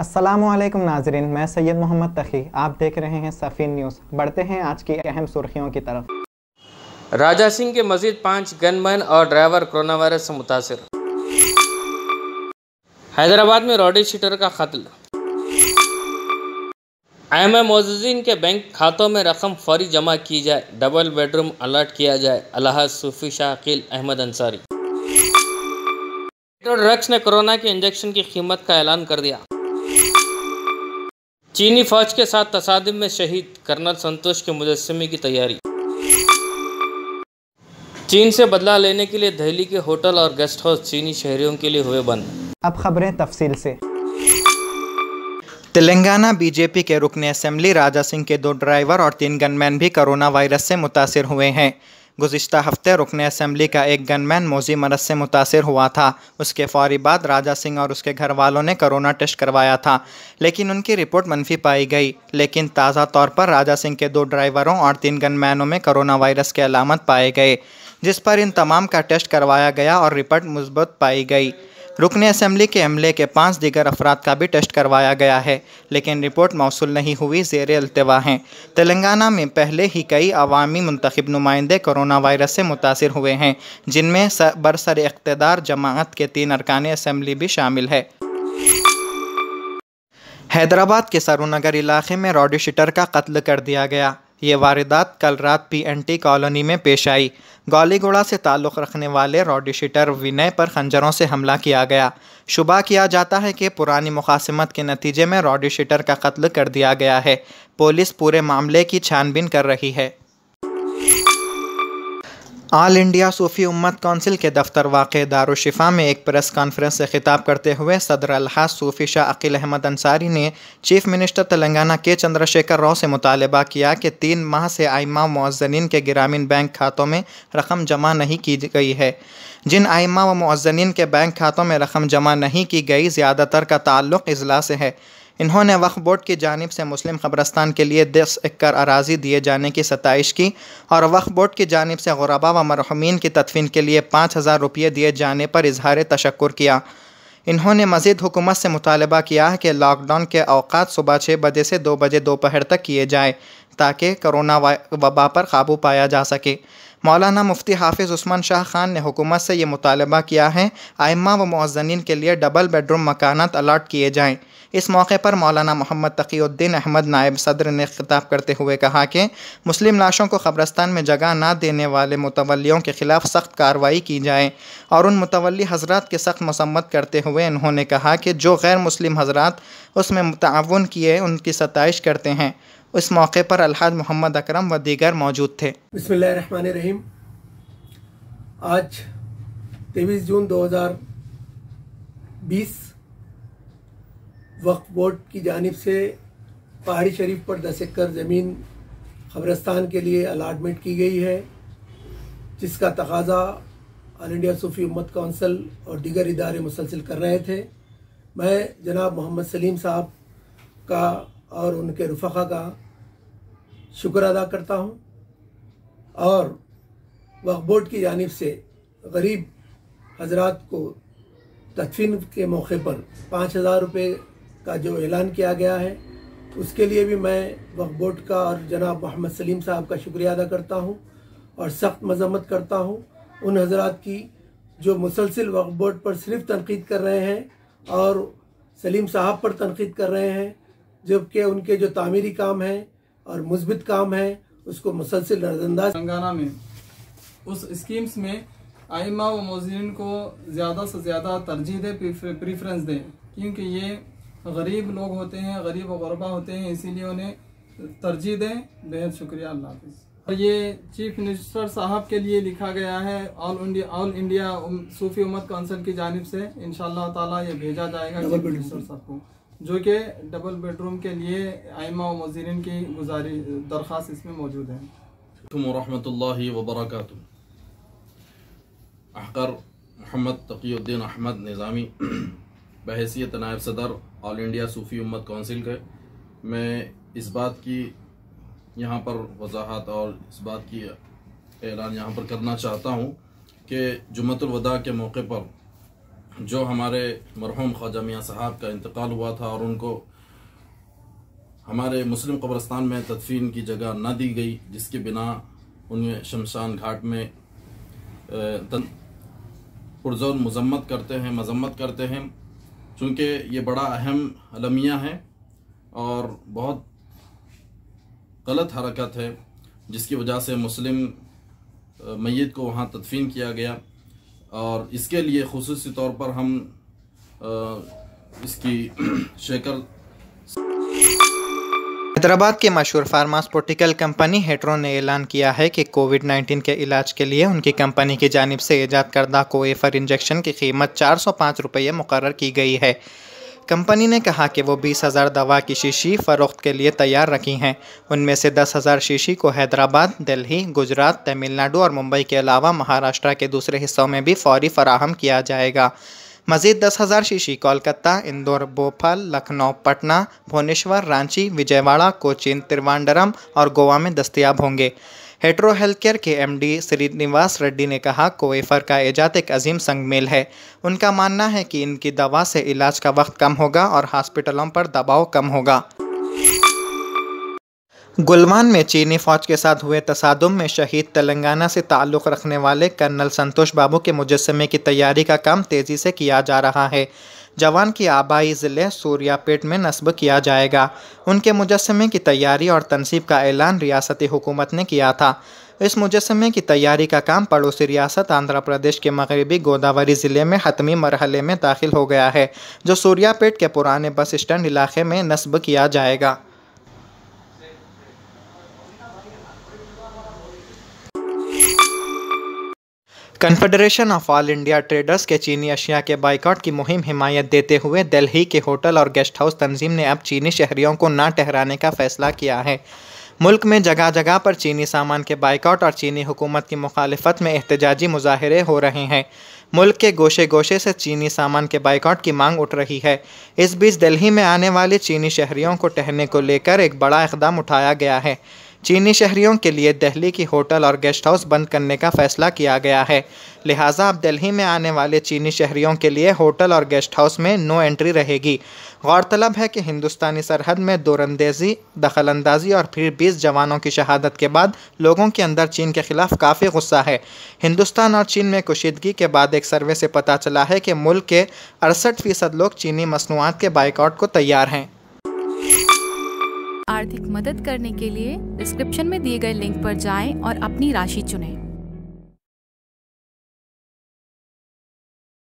असलम नाजरीन मैं सैयद मोहम्मद तखी आप देख रहे हैं सफ़ीन न्यूज़ बढ़ते हैं आज की अहम सुर्खियों की तरफ राजा सिंह के मजीद पाँच गनमैन और ड्राइवर कोरोना वायरस से मुतासर हैदराबाद में रॉडी शीटर का कत्ल एम एम मोजीन के बैंक खातों में रकम फौरी जमा की जाए डबल बेडरूम अलर्ट किया जाए अलहा सूफी शाकिल अहमद अंसारी ड्रग्स ने कोरोना के इंजेक्शन की कीमत का ऐलान कर दिया चीनी फौज के साथ तसादम में शहीद कर्नल संतोष के मुजस्मे की तैयारी चीन से बदला लेने के लिए दिल्ली के होटल और गेस्ट हाउस चीनी शहरियों के लिए हुए बंद अब खबरें तफसील से तेलंगाना बीजेपी के रुकने असम्बली राजा सिंह के दो ड्राइवर और तीन गनमैन भी कोरोना वायरस से मुतासर हुए हैं गुज्त हफ्ते रुकन असम्बली का एक गनमैन मोजी मरद से मुतासर हुआ था उसके फौरी बाद राजा सिंह और उसके घर वालों ने कोरोना टेस्ट करवाया था लेकिन उनकी रिपोर्ट मनफी पाई गई लेकिन ताज़ा तौर पर राजा सिंह के दो ड्राइवरों और तीन गनमैनों में करोना वायरस के अलामत पाए गए जिस पर इन तमाम का टेस्ट करवाया गया और रिपोर्ट मुस्बत पाई गई रुकन असम्बली के अमले के पाँच दीगर अफराद का भी टेस्ट करवाया गया है लेकिन रिपोर्ट मौसू नहीं हुई जेर अल्तवा हैं तेलंगाना में पहले ही कई अवामी मंतखब नुमाइंदे कोरोना वायरस से मुतासर हुए हैं जिनमें बरसर इकतदार जमात के तीन अरकान असम्बली भी शामिल है हैदराबाद के सरुनगर इलाके में रॉडी शिटर का कत्ल कर दिया गया ये वारदात कल रात पीएनटी कॉलोनी में पेश आई गुड़ा से ताल्लुक़ रखने वाले रॉडिशीटर विनय पर खंजरों से हमला किया गया शुबा किया जाता है कि पुरानी मुखासमत के नतीजे में रॉडिशीटर का कत्ल कर दिया गया है पुलिस पूरे मामले की छानबीन कर रही है आल इंडिया सूफी उम्मत कौंसिल के दफ्तर वाक़ दारशिफ़ा में एक प्रेस कॉन्फ्रेंस से खिताब करते हुए सदर अलहाज सूफी शाह अकील अहमद अंसारी ने चीफ मिनिस्टर तेलंगाना के चंद्रशेखर राव से मुतालबा किया कि तीन माह से आयमा मुआजनीन के ग्रामीण बैंक खातों में रकम जमा नहीं की गई है जिन आइमा व मुआजनीन के बैंक खातों में रकम जमा नहीं की गई ज़्यादातर का ताल्लुक़ अजला से है इन्होंने वक्फ बोर्ड की जानब से मुस्लिम कब्रस्तान के लिए दस एकड़ अराजी दिए जाने की सतश की और वक्फ बोर्ड की जानब से गुरबा व मरहमीन की तदफीन के लिए पाँच हज़ार रुपये दिए जाने पर इजहार तशक्र किया इन्होंने मजीद हुकूमत से मुतालबा किया कि लॉकडाउन के अवकात सुबह छः बजे से दो बजे दोपहर तक किए जाएँ ताकि करोना वबा पर काबू पाया जा सके मौलाना मुफ्ती हाफिज़ उस्मान शाह खान ने हुकूमत से ये मुतालबा किया है आइमा व मुआजनिन के लिए डबल बेडरूम मकानात अलाट किए जाएँ इस मौके पर मौलाना मोहम्मद तकीउद्दीन अहमद नायब सदर ने खिताब करते हुए कहा कि मुस्लिम लाशों को कब्रस्तान में जगह ना देने वाले मुतवलियों के खिलाफ सख्त कार्रवाई की जाए और उन मुतवली हजरात की सख्त मसम्मत करते हुए उन्होंने कहा कि जो गैर मुस्लिम हजरात उसमें ताउन किए उनकी सतश करते हैं उस मौके पर अलहाज मोहम्मद अक्रम व दीगर मौजूद थे बसमीम आज तेईस जून 2020 वक्फ बोर्ड की जानब से पहाड़ी शरीफ पर दस एकड़ ज़मीन खबरस्तान के लिए अलाटमेंट की गई है जिसका तकाजा आल इंडिया सूफी उम्मत कौंसल और दीगर इदारे मुसलसिल कर रहे थे मैं जनाब मोहम्मद सलीम साहब का और उनके रफ़ा का शुक्र अदा करता हूँ और वक्फ बोर्ड की जानब से गरीब हजरात को तदफीन के मौके पर पाँच हज़ार रुपये का जो ऐलान किया गया है तो उसके लिए भी मैं वक्फ बोर्ड का और जनाब मोहम्मद सलीम साहब का शुक्रिया अदा करता हूँ और सख्त मजम्मत करता हूँ उन हजरात की जो मुसलसिल वक्फ बोर्ड पर सिर्फ तनकीद कर रहे हैं और सलीम साहब पर तनकीद कर रहे हैं जबकि उनके जो तामीरी काम हैं और मुस्बित काम है उसको मुसलसिल नजरअंदाज तेलंगाना में उस स्कीम्स में आइमा व मोजरीन को ज़्यादा से ज़्यादा तरजीह दें प्रीफरेंस दें क्योंकि ये गरीब लोग होते हैं गरीब वरबा होते हैं इसीलिए उन्हें तरजीह दें बेहद शुक्रिया अल्लाह हाफिज़ और ये चीफ मिनिस्टर साहब के लिए लिखा गया है all India all India Sufi Ummat council की जानब से इन ताला ये भेजा जाएगा चीफ मिनिस्टर साहब को जो कि डबल बेडरूम के लिए आयमा वजीरन की गुजारी दरख्वास्त इसमें मौजूद है वरहमल वबरक अहकर मोहम्मद तकीुद्दीन अहमद निज़ामी बहसीत नायब सदर ऑल इंडिया सूफ़ी उम्मत काउंसिल के मैं इस बात की यहाँ पर वजाहत और इस बात की ऐलान यहाँ पर करना चाहता हूँ कि जुमतुलवदा के मौके पर जो हमारे मरहूम ख्वाजा मियाँ साहब का इंतकाल हुआ था और उनको हमारे मुस्लिम कब्रस्तान में तदफीन की जगह न दी गई जिसके बिना उन्हें शमशान घाट में पुरजोर मजम्मत करते हैं मजम्मत करते हैं चूँकि ये बड़ा अहम अलमिया है और बहुत गलत हरकत है जिसकी वजह से मुस्लिम मैत को वहाँ तदफीन किया गया और इसके लिए खसूस तौर पर हम इसकी शेकर हैदराबाद के मशहूर फार्मास्यूटिकल कंपनी हेट्रो ने ऐलान किया है कि कोविड 19 के इलाज के लिए उनकी कंपनी की जानब से ईजाद करदा कोएफर इंजेक्शन की कीमत चार सौ पाँच रुपये मुकर की गई है कंपनी ने कहा कि वो बीस हज़ार दवा की शीशी फ़रोख्त के लिए तैयार रखी हैं उनमें से दस हज़ार शीशी को हैदराबाद दिल्ली गुजरात तमिलनाडु और मुंबई के अलावा महाराष्ट्र के दूसरे हिस्सों में भी फौरी फराहम किया जाएगा मजीद दस हज़ार शीशी कोलकाता इंदौर भोपाल लखनऊ पटना भुवनेश्वर रांची विजयवाड़ा कोचिन त्रिवांडरम और गोवा में दस्तियाब होंगे हेट्रो हेल्थ केयर के एम डी श्रीनिवास रेड्डी ने कहा कोवेफर का एजाद एक अजीम संगमेल है उनका मानना है कि इनकी दवा से इलाज का वक्त कम होगा और हॉस्पिटलों पर दबाव कम होगा गुलमान में चीनी फौज के साथ हुए तसादम में शहीद तेलंगाना से ताल्लुक़ रखने वाले कर्नल संतोष बाबू के मुजस्मे की तैयारी का काम तेज़ी से किया जा रहा है जवान की आबाई ज़िले सूर्यापेट में नस्ब किया जाएगा उनके मुजस्मे की तैयारी और तनसीब का ऐलान रियासती हुकूमत ने किया था इस मुजस्मे की तैयारी का काम पड़ोसी रियासत आंध्र प्रदेश के मगरबी गोदावरी ज़िले में हतमी मरहले में दाखिल हो गया है जो सूर्यापेट के पुराने बस स्टैंड इलाके में नस्ब किया जाएगा confederation of all India traders के चीनी अशिया के बाइकआउट की मुहिम हिमायत देते हुए दिल्ली के होटल और गेस्ट हाउस तंजीम ने अब चीनी शहरियों को ना ठहराने का फैसला किया है मुल्क में जगह जगह पर चीनी सामान के बाइकआउट और चीनी हुकूमत की मुखालफत में एहतजाजी मुजाहरे हो रहे हैं मुल्क के गोशे गोशे से चीनी सामान के बाइकआउट की मांग उठ रही है इस बीच दिल्ली में आने वाले चीनी शहरियों को ठहरने को लेकर एक बड़ा इकदाम उठाया गया है चीनी शहरियों के लिए दिल्ली की होटल और गेस्ट हाउस बंद करने का फैसला किया गया है लिहाजा अब दिल्ली में आने वाले चीनी शहरियों के लिए होटल और गेस्ट हाउस में नो एंट्री रहेगी गौरतलब है कि हिंदुस्तानी सरहद में दोरंदेजी दखलंदाजी और फिर बीस जवानों की शहादत के बाद लोगों के अंदर चीन के खिलाफ काफ़ी गुस्सा है हिंदुस्तान और चीन में कुशीदगी के बाद एक सर्वे से पता चला है कि मुल्क के अड़सठ फ़ीसद लोग चीनी मसनूआत के बाइकआउट को तैयार हैं आर्थिक मदद करने के लिए डिस्क्रिप्शन में दिए गए लिंक पर जाएं और अपनी राशि चुनें